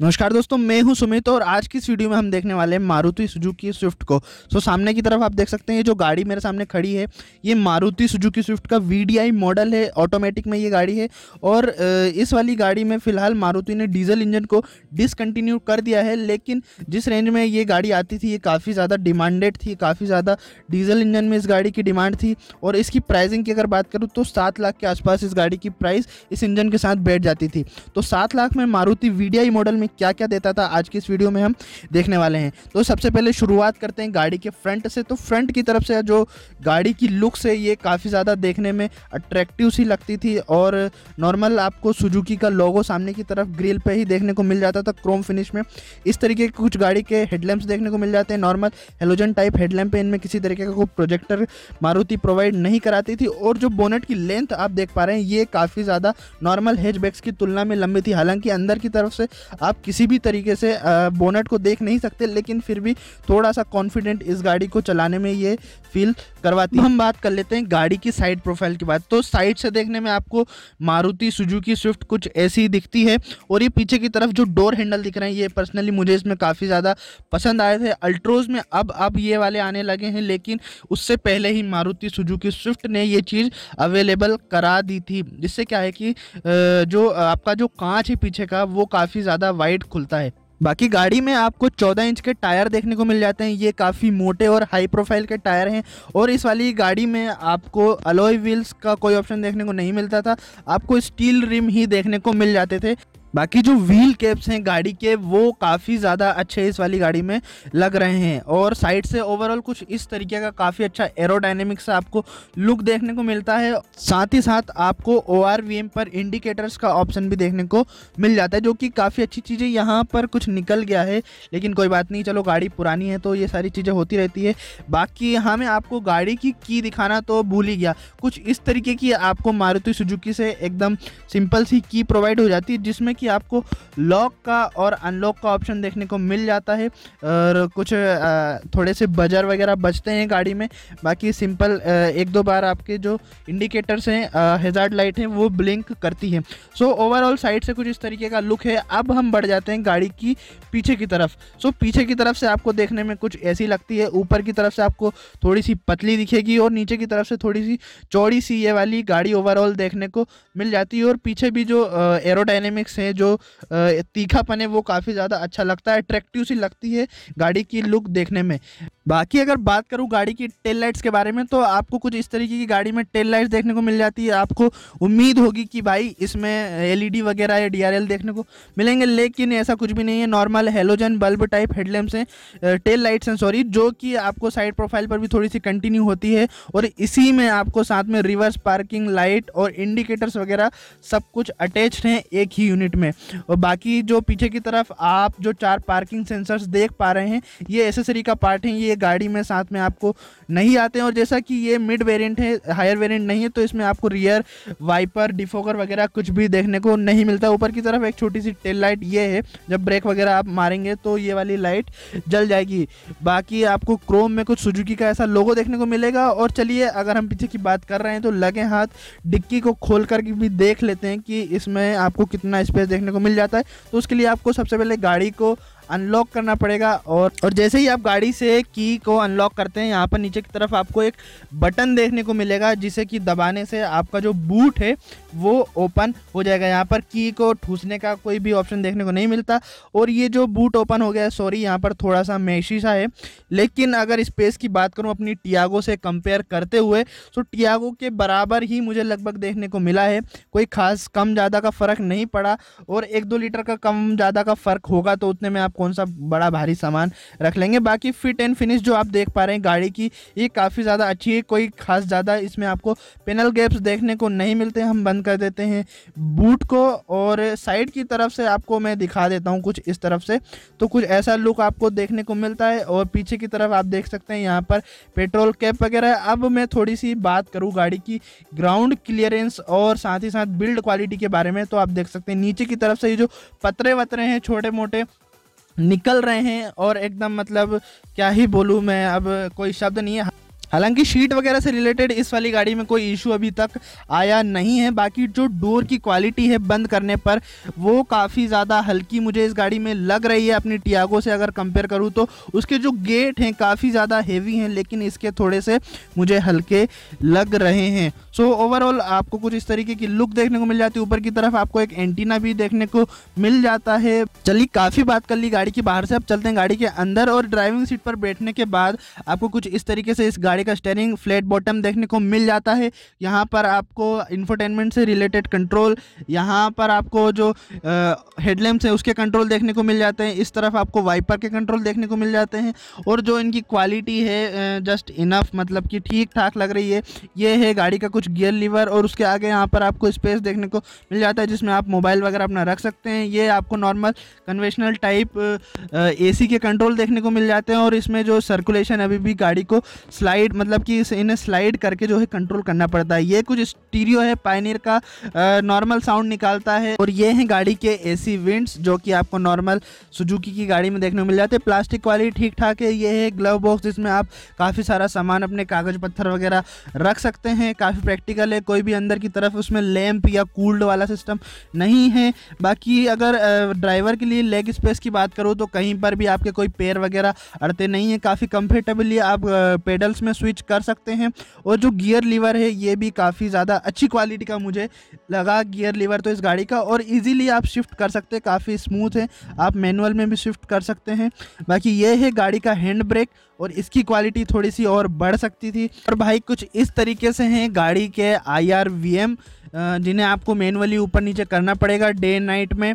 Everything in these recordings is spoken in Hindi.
नमस्कार दोस्तों मैं हूं सुमित और आज की इस वीडियो में हम देखने वाले हैं मारुति सुजुकी स्विफ्ट को सो सामने की तरफ आप देख सकते हैं ये जो गाड़ी मेरे सामने खड़ी है ये मारुति सुजुकी स्विफ्ट का वी मॉडल है ऑटोमेटिक में ये गाड़ी है और इस वाली गाड़ी में फिलहाल मारुति ने डीजल इंजन को डिसकंटिन्यू कर दिया है लेकिन जिस रेंज में ये गाड़ी आती थी ये काफ़ी ज़्यादा डिमांडेड थी काफ़ी ज़्यादा डीजल इंजन में इस गाड़ी की डिमांड थी और इसकी प्राइजिंग की अगर बात करूँ तो सात लाख के आसपास इस गाड़ी की प्राइस इस इंजन के साथ बैठ जाती थी तो सात लाख में मारुति वी मॉडल में में क्या क्या देता था आज की इस वीडियो में हम देखने वाले हैं तो सबसे पहले शुरुआत करते हैं गाड़ी के फ्रंट से तो फ्रंट की तरफ से जो गाड़ी की लुक्स है ये काफ़ी ज़्यादा देखने में अट्रैक्टिव सी लगती थी और नॉर्मल आपको सुजुकी का लोगो सामने की तरफ ग्रिल पर ही देखने को मिल जाता था क्रोम फिनिश में इस तरीके के कुछ गाड़ी के हेडलैम्प्स देखने को मिल जाते हैं नॉर्मल हेलोजन टाइप हेडलैम्प इनमें किसी तरीके का कोई प्रोजेक्टर मारुति प्रोवाइड नहीं कराती थी और जो बोनेट की लेंथ आप देख पा रहे हैं ये काफ़ी ज़्यादा नॉर्मल हैचबैक्स की तुलना में लंबी थी हालांकि अंदर की तरफ से आप आप किसी भी तरीके से बोनेट को देख नहीं सकते लेकिन फिर भी थोड़ा सा कॉन्फिडेंट इस गाड़ी को चलाने में ये फील करवाती है हम बात कर लेते हैं गाड़ी की साइड प्रोफाइल की बात तो साइड से देखने में आपको मारुति सुजुकी स्विफ्ट कुछ ऐसी ही दिखती है और ये पीछे की तरफ जो डोर हैंडल दिख रहे हैं ये पर्सनली मुझे इसमें काफ़ी ज़्यादा पसंद आए थे अल्ट्रोज में अब अब ये वाले आने लगे हैं लेकिन उससे पहले ही मारुति सुजुकी स्विफ्ट ने ये चीज़ अवेलेबल करा दी थी जिससे क्या है कि जो आपका जो कांच है पीछे का वो काफ़ी ज़्यादा वाइड वाइड खुलता है बाकी गाड़ी में आपको 14 इंच के टायर देखने को मिल जाते हैं ये काफ़ी मोटे और हाई प्रोफाइल के टायर हैं और इस वाली गाड़ी में आपको अलॉय व्हील्स का कोई ऑप्शन देखने को नहीं मिलता था आपको स्टील रिम ही देखने को मिल जाते थे बाकी जो व्हील कैप्स हैं गाड़ी के वो काफ़ी ज़्यादा अच्छे इस वाली गाड़ी में लग रहे हैं और साइड से ओवरऑल कुछ इस तरीके का काफ़ी अच्छा एरोडाइनेमिक्स आपको लुक देखने को मिलता है साथ ही साथ आपको ओ पर इंडिकेटर्स का ऑप्शन भी देखने को मिल जाता है जो कि काफ़ी अच्छी चीज़ें यहाँ पर कुछ निकल गया है लेकिन कोई बात नहीं चलो गाड़ी पुरानी है तो ये सारी चीज़ें होती रहती है बाकी हाँ मैं आपको गाड़ी की की दिखाना तो भूल ही गया कुछ इस तरीके की आपको मारुति सुजुकी से एकदम सिंपल सी की प्रोवाइड हो जाती है जिसमें कि आपको लॉक का और अनलॉक का ऑप्शन देखने को मिल जाता है और कुछ थोड़े से बजर वगैरह बजते हैं गाड़ी में बाकी सिंपल एक दो बार आपके जो इंडिकेटर्स हैं हेजार्ड लाइट हैं वो ब्लिंक करती है सो ओवरऑल साइड से कुछ इस तरीके का लुक है अब हम बढ़ जाते हैं गाड़ी की पीछे की तरफ सो पीछे की तरफ से आपको देखने में कुछ ऐसी लगती है ऊपर की तरफ से आपको थोड़ी सी पतली दिखेगी और नीचे की तरफ से थोड़ी सी चौड़ी सी ये वाली गाड़ी ओवरऑल देखने को मिल जाती है और पीछे भी जो एरोडाइनेमिक्स है में जो तीखापन है वो काफ़ी ज़्यादा अच्छा लगता है अट्रैक्टिव सी लगती है गाड़ी की लुक देखने में बाकी अगर बात करूँ गाड़ी की टेल लाइट्स के बारे में तो आपको कुछ इस तरीके की गाड़ी में टेल लाइट्स देखने को मिल जाती है आपको उम्मीद होगी कि भाई इसमें एलईडी वगैरह या डी देखने को मिलेंगे लेकिन ऐसा कुछ भी नहीं है normal halogen bulb type headlamps हैं टेल लाइट्स हैं सॉरी जो कि आपको साइड प्रोफाइल पर भी थोड़ी सी कंटिन्यू होती है और इसी में आपको साथ में रिवर्स पार्किंग लाइट और इंडिकेटर्स वगैरह सब कुछ अटैच हैं एक ही यूनिट में और बाकी जो पीछे की तरफ आप जो चार पार्किंग सेंसर्स देख पा रहे हैं ये एसेसरी का पार्ट है ये गाड़ी में साथ में आपको नहीं आते हैं और जैसा कि ये मिड वेरियंट है हायर वेरियंट नहीं है तो इसमें आपको रियर वाइपर डिफोकर वगैरह कुछ भी देखने को नहीं मिलता ऊपर की तरफ एक छोटी सी टेल लाइट ये है जब ब्रेक वगैरह आप मारेंगे तो ये वाली लाइट जल जाएगी बाकी आपको क्रोम में कुछ सुजुकी का ऐसा लोगो देखने को मिलेगा और चलिए अगर हम पीछे की बात कर रहे हैं तो लगे हाथ डिक्की को खोल करके भी देख लेते हैं कि इसमें आपको कितना स्पेस देखने को मिल जाता है तो उसके लिए आपको सबसे पहले गाड़ी को अनलॉक करना पड़ेगा और और जैसे ही आप गाड़ी से की को अनलॉक करते हैं यहाँ पर नीचे की तरफ आपको एक बटन देखने को मिलेगा जिसे कि दबाने से आपका जो बूट है वो ओपन हो जाएगा यहाँ पर की को ठूसने का कोई भी ऑप्शन देखने को नहीं मिलता और ये जो बूट ओपन हो गया है सॉरी यहाँ पर थोड़ा सा मैशी सा है लेकिन अगर स्पेस की बात करूँ अपनी टियागो से कंपेयर करते हुए तो टियागो के बराबर ही मुझे लगभग देखने को मिला है कोई खास कम ज़्यादा का फ़र्क नहीं पड़ा और एक दो लीटर का कम ज़्यादा का फ़र्क होगा तो उतने में आप कौन सा बड़ा भारी सामान रख लेंगे बाकी फिट एंड फिनिश जो आप देख पा रहे हैं गाड़ी की ये काफ़ी ज़्यादा अच्छी है कोई खास ज़्यादा इसमें आपको पेनल गैप्स देखने को नहीं मिलते हम बंद कर देते हैं बूट को और साइड की तरफ से आपको मैं दिखा देता हूँ कुछ इस तरफ से तो कुछ ऐसा लुक आपको देखने को मिलता है और पीछे की तरफ आप देख सकते हैं यहाँ पर पेट्रोल कैप वगैरह अब मैं थोड़ी सी बात करूँ गाड़ी की ग्राउंड क्लियरेंस और साथ ही साथ बिल्ड क्वालिटी के बारे में तो आप देख सकते हैं नीचे की तरफ से ये जो पतरे वतरे हैं छोटे मोटे निकल रहे हैं और एकदम मतलब क्या ही बोलूँ मैं अब कोई शब्द नहीं है हालांकि शीट वगैरह से रिलेटेड इस वाली गाड़ी में कोई इशू अभी तक आया नहीं है बाकी जो डोर की क्वालिटी है बंद करने पर वो काफ़ी ज़्यादा हल्की मुझे इस गाड़ी में लग रही है अपनी टियागो से अगर कंपेयर करूँ तो उसके जो गेट हैं काफ़ी ज़्यादा हेवी हैं लेकिन इसके थोड़े से मुझे हल्के लग रहे हैं सो ओवरऑल आपको कुछ इस तरीके की लुक देखने को मिल जाती है ऊपर की तरफ आपको एक एंटीना भी देखने को मिल जाता है चलिए काफ़ी बात कर ली गाड़ी की बाहर से अब चलते हैं गाड़ी के अंदर और ड्राइविंग सीट पर बैठने के बाद आपको कुछ इस तरीके से इस गाड़ी गाड़ी का स्टेयरिंग फ्लैट बॉटम देखने को मिल जाता है यहाँ पर आपको इंफोटेनमेंट से रिलेटेड कंट्रोल यहाँ पर आपको जो हेडलैम्प्स है उसके कंट्रोल देखने को मिल जाते हैं इस तरफ आपको वाइपर के कंट्रोल देखने को मिल जाते हैं और जो इनकी क्वालिटी है जस्ट इनफ मतलब कि ठीक ठाक लग रही है ये है गाड़ी का कुछ गियर लीवर और उसके आगे यहाँ पर आपको स्पेस देखने को मिल जाता है जिसमें आप मोबाइल वगैरह अपना रख सकते हैं ये आपको नॉर्मल कन्वेशनल टाइप एसी के कंट्रोल देखने को मिल जाते हैं और इसमें जो सर्कुलेशन अभी भी गाड़ी को स्लाइड स्लाइड मतलब कि इस इन्हें स्लाइड करके जो है कंट्रोल करना पड़ता है ये कुछ स्टीरियो है पाइनियर का नॉर्मल साउंड निकालता है और ये है गाड़ी के एसी विंड्स जो कि आपको नॉर्मल सुजुकी की गाड़ी में देखने को मिल जाते हैं प्लास्टिक वाली ठीक ठाक है ये है ग्लव बॉक्स जिसमें आप काफ़ी सारा सामान अपने कागज़ पत्थर वगैरह रख सकते हैं काफ़ी प्रैक्टिकल है कोई भी अंदर की तरफ उसमें लैम्प या कूल्ड वाला सिस्टम नहीं है बाकी अगर ड्राइवर के लिए लेग स्पेस की बात करूँ तो कहीं पर भी आपके कोई पैर वगैरह अड़ते नहीं है काफ़ी कंफर्टेबली आप पेडल्स में स्विच कर सकते हैं और जो गियर लीवर है ये भी काफ़ी ज़्यादा अच्छी क्वालिटी का मुझे लगा गियर लीवर तो इस गाड़ी का और इजीली आप शिफ्ट कर सकते हैं काफ़ी स्मूथ है आप मैनुअल में भी शिफ्ट कर सकते हैं बाकी ये है गाड़ी का हैंड ब्रेक और इसकी क्वालिटी थोड़ी सी और बढ़ सकती थी और भाई कुछ इस तरीके से हैं गाड़ी के आई आर वी एम जिन्हें आपको मैनुअली ऊपर नीचे करना पड़ेगा डे नाइट में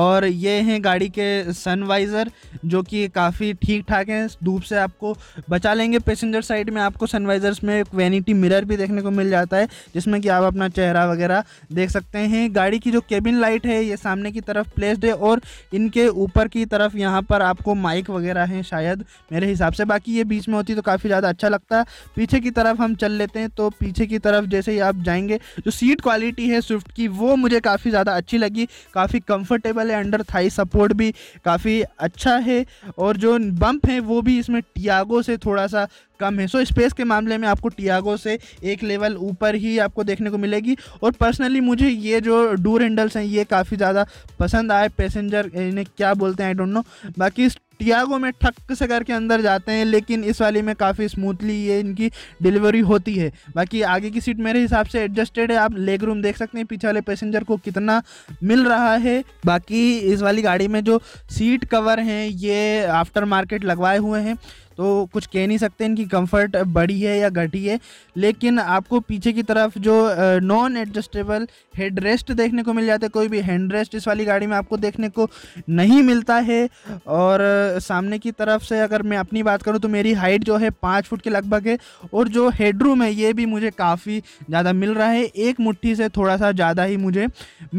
और ये हैं गाड़ी के सनवाइज़र जो कि काफ़ी ठीक ठाक हैं धूप से आपको बचा लेंगे पैसेंजर साइड में आपको सनवाइज़र्स में एक वैनिटी मिरर भी देखने को मिल जाता है जिसमें कि आप अपना चेहरा वगैरह देख सकते हैं गाड़ी की जो केबिन लाइट है ये सामने की तरफ प्लेस्ड है और इनके ऊपर की तरफ यहाँ पर आपको माइक वगैरह हैं शायद मेरे हिसाब से बाकी बाकी ये बीच में होती तो काफ़ी ज़्यादा अच्छा लगता है पीछे की तरफ हम चल लेते हैं तो पीछे की तरफ जैसे ही आप जाएंगे जो सीट क्वालिटी है स्विफ्ट की वो मुझे काफ़ी ज़्यादा अच्छी लगी काफ़ी कंफर्टेबल है अंडर थाई सपोर्ट भी काफ़ी अच्छा है और जो बम्प है वो भी इसमें टियागो से थोड़ा सा कम है सो so, स्पेस के मामले में आपको टियागो से एक लेवल ऊपर ही आपको देखने को मिलेगी और पर्सनली मुझे ये जो डूर हैंडल्स हैं ये काफ़ी ज़्यादा पसंद आए पैसेंजर इन्हें क्या बोलते हैं आई डोंट नो बाकी टियागो में ठक से करके अंदर जाते हैं लेकिन इस वाली में काफ़ी स्मूथली ये इनकी डिलीवरी होती है बाकी आगे की सीट मेरे हिसाब से एडजस्टेड है आप लेग रूम देख सकते हैं पीछे वाले पैसेंजर को कितना मिल रहा है बाकी इस वाली गाड़ी में जो सीट कवर हैं ये आफ्टर मार्केट लगवाए हुए हैं तो कुछ कह नहीं सकते इनकी कंफर्ट बड़ी है या घटी है लेकिन आपको पीछे की तरफ जो नॉन एडजस्टेबल हेड रेस्ट देखने को मिल जाता है कोई भी हैंड रेस्ट इस वाली गाड़ी में आपको देखने को नहीं मिलता है और सामने की तरफ से अगर मैं अपनी बात करूँ तो मेरी हाइट जो है पाँच फुट के लगभग है और जो हेडरूम है ये भी मुझे काफ़ी ज़्यादा मिल रहा है एक मुट्ठी से थोड़ा सा ज़्यादा ही मुझे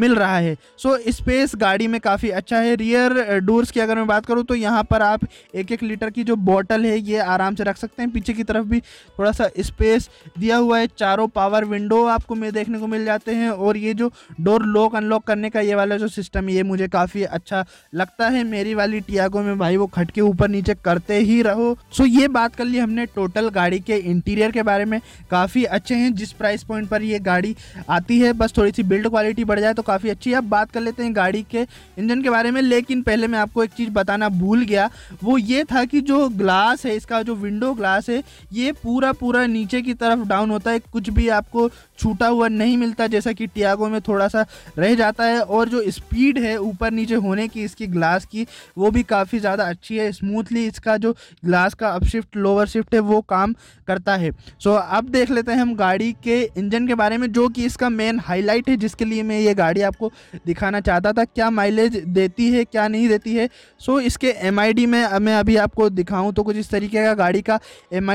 मिल रहा है सो स्पेस गाड़ी में काफ़ी अच्छा है रियर डोर्स की अगर मैं बात करूँ तो यहाँ पर आप एक एक लीटर की जो बॉटल नॉर्मल है ये आराम से रख सकते हैं पीछे की तरफ भी थोड़ा सा स्पेस दिया हुआ है चारों पावर विंडो आपको में देखने को मिल जाते हैं और ये जो डोर लॉक अनलॉक करने का ये वाला जो सिस्टम ये मुझे काफ़ी अच्छा लगता है मेरी वाली टियागो में भाई वो खटके ऊपर नीचे करते ही रहो सो ये बात कर ली हमने टोटल गाड़ी के इंटीरियर के बारे में काफ़ी अच्छे हैं जिस प्राइस पॉइंट पर ये गाड़ी आती है बस थोड़ी सी बिल्ड क्वालिटी बढ़ जाए तो काफ़ी अच्छी है अब बात कर लेते हैं गाड़ी के इंजन के बारे में लेकिन पहले मैं आपको एक चीज़ बताना भूल गया वो ये था कि जो ग्लास ग्लास है इसका जो विंडो ग्लास है ये पूरा पूरा नीचे की तरफ डाउन होता है कुछ भी आपको छूटा हुआ नहीं मिलता जैसा कि टियागो में थोड़ा सा रह जाता है और जो स्पीड है ऊपर नीचे होने की इसकी ग्लास की वो भी काफ़ी ज़्यादा अच्छी है स्मूथली इसका जो ग्लास का अपशिफ्ट लोअर शिफ्ट है वो काम करता है सो so, अब देख लेते हैं हम गाड़ी के इंजन के बारे में जो कि इसका मेन हाईलाइट है जिसके लिए मैं ये गाड़ी आपको दिखाना चाहता था क्या माइलेज देती है क्या नहीं देती है सो so, इसके एम में मैं अभी आपको दिखाऊँ तो कुछ जिस तरीके का गाड़ी का एम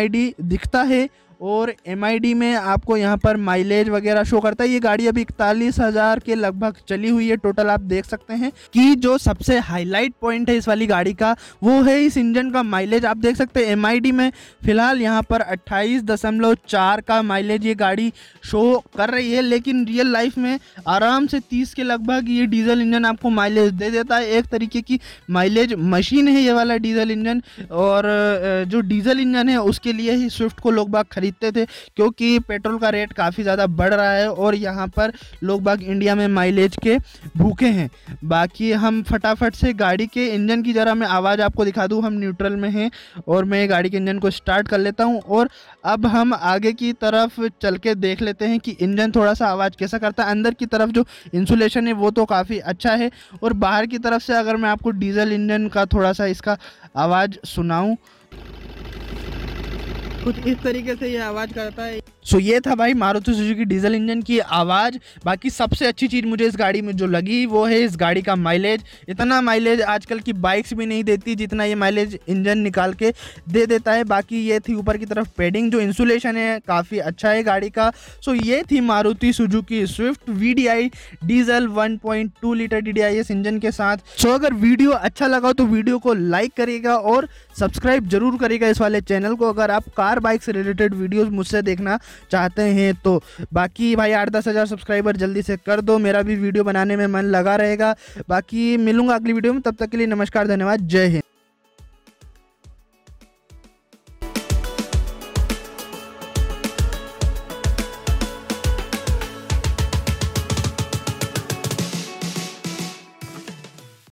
दिखता है और एम में आपको यहाँ पर माइलेज वगैरह शो करता है ये गाड़ी अभी इकतालीस हज़ार के लगभग चली हुई है टोटल आप देख सकते हैं कि जो सबसे हाईलाइट पॉइंट है इस वाली गाड़ी का वो है इस इंजन का माइलेज आप देख सकते हैं एम में फिलहाल यहाँ पर अट्ठाईस दशमलव चार का माइलेज ये गाड़ी शो कर रही है लेकिन रियल लाइफ में आराम से तीस के लगभग ये डीजल इंजन आपको माइलेज दे देता है एक तरीके की माइलेज मशीन है ये वाला डीजल इंजन और जो डीजल इंजन है उसके लिए ही स्विफ्ट को लोग बाग खरीद खरीदते थे क्योंकि पेट्रोल का रेट काफ़ी ज़्यादा बढ़ रहा है और यहाँ पर लोग बाग इंडिया में माइलेज के भूखे हैं बाकी हम फटाफट से गाड़ी के इंजन की ज़रा मैं आवाज़ आपको दिखा दूँ हम न्यूट्रल में हैं और मैं गाड़ी के इंजन को स्टार्ट कर लेता हूँ और अब हम आगे की तरफ चल के देख लेते हैं कि इंजन थोड़ा सा आवाज़ कैसा करता है अंदर की तरफ जो इंसुलेशन है वो तो काफ़ी अच्छा है और बाहर की तरफ से अगर मैं आपको डीजल इंजन का थोड़ा सा इसका आवाज़ सुनाऊँ कुछ इस तरीके से ये आवाज़ करता है सो ये था भाई मारुति सुजुकी डीजल इंजन की आवाज़ बाकी सबसे अच्छी चीज़ मुझे इस गाड़ी में जो लगी वो है इस गाड़ी का माइलेज इतना माइलेज आजकल की बाइक्स भी नहीं देती जितना ये माइलेज इंजन निकाल के दे देता है बाकी ये थी ऊपर की तरफ पेडिंग जो इंसुलेशन है काफ़ी अच्छा है गाड़ी का सो ये थी Maruti Suzuki Swift V diesel one litre D इस इंजन के साथ सो अगर वीडियो अच्छा लगा तो वीडियो को लाइक करेगा और सब्सक्राइब जरूर करेगा इस वाले चैनल को अगर आप कार बाइक से रिलेटेड वीडियोस मुझसे देखना चाहते हैं तो बाकी भाई आठ दस हज़ार सब्सक्राइबर जल्दी से कर दो मेरा भी वीडियो बनाने में मन लगा रहेगा बाकी मिलूंगा अगली वीडियो में तब तक के लिए नमस्कार धन्यवाद जय हिंद